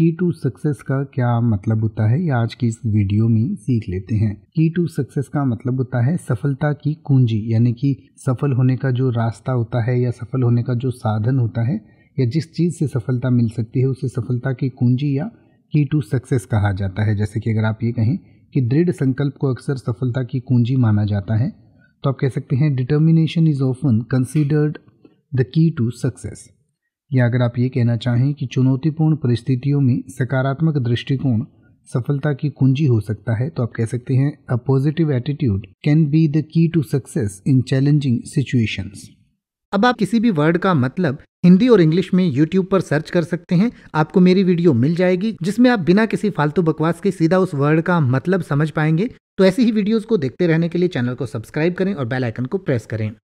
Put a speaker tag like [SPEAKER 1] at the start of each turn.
[SPEAKER 1] की to success का क्या मतलब होता है ये आज की इस वीडियो में सीख लेते हैं की टू सक्सेस का मतलब होता है सफलता की कुंजी यानी कि सफल होने का जो रास्ता होता है या सफल होने का जो साधन होता है या जिस चीज़ से सफलता मिल सकती है उसे सफलता की कुंजी या की टू सक्सेस कहा जाता है जैसे कि अगर आप ये कहें कि दृढ़ संकल्प को अक्सर सफलता की कुंजी माना जाता है तो आप कह सकते हैं determination is often considered the key to success या अगर आप ये कहना चाहें कि चुनौतीपूर्ण परिस्थितियों में सकारात्मक दृष्टिकोण सफलता की कुंजी हो सकता है तो आप कह सकते हैं a positive attitude can be the key to success in challenging situations अब आप किसी भी वर्ड का मतलब हिंदी और इंग्लिश में यूट्यूब पर सर्च कर सकते हैं आपको मेरी वीडियो मिल जाएगी जिसमें आप बिना किसी फालतू बकवास के सीधा उस वर्ड का मतलब समझ पाएंगे तो ऐसी ही वीडियोस को देखते रहने के लिए चैनल को सब्सक्राइब करें और बेल आइकन को प्रेस करें